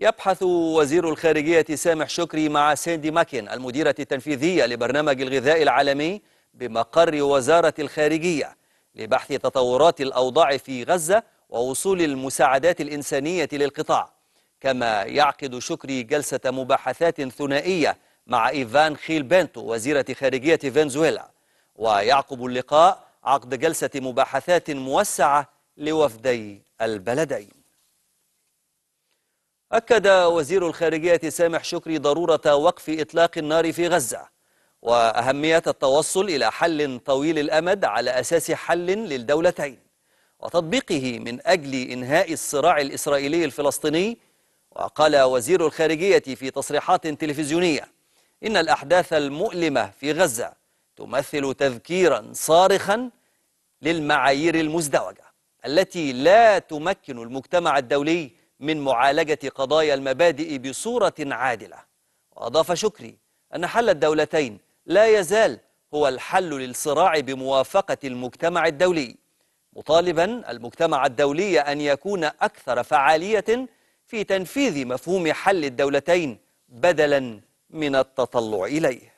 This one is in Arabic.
يبحث وزير الخارجية سامح شكري مع ساندي ماكن المديرة التنفيذية لبرنامج الغذاء العالمي بمقر وزارة الخارجية لبحث تطورات الأوضاع في غزة ووصول المساعدات الإنسانية للقطاع كما يعقد شكري جلسة مباحثات ثنائية مع إيفان خيل بنتو وزيرة خارجية فنزويلا ويعقب اللقاء عقد جلسة مباحثات موسعة لوفدي البلدين أكد وزير الخارجية سامح شكري ضرورة وقف إطلاق النار في غزة وأهمية التوصل إلى حل طويل الأمد على أساس حل للدولتين وتطبيقه من أجل إنهاء الصراع الإسرائيلي الفلسطيني وقال وزير الخارجية في تصريحات تلفزيونية إن الأحداث المؤلمة في غزة تمثل تذكيرا صارخا للمعايير المزدوجة التي لا تمكن المجتمع الدولي من معالجة قضايا المبادئ بصورة عادلة وأضاف شكري أن حل الدولتين لا يزال هو الحل للصراع بموافقة المجتمع الدولي مطالبا المجتمع الدولي أن يكون أكثر فعالية في تنفيذ مفهوم حل الدولتين بدلا من التطلع إليه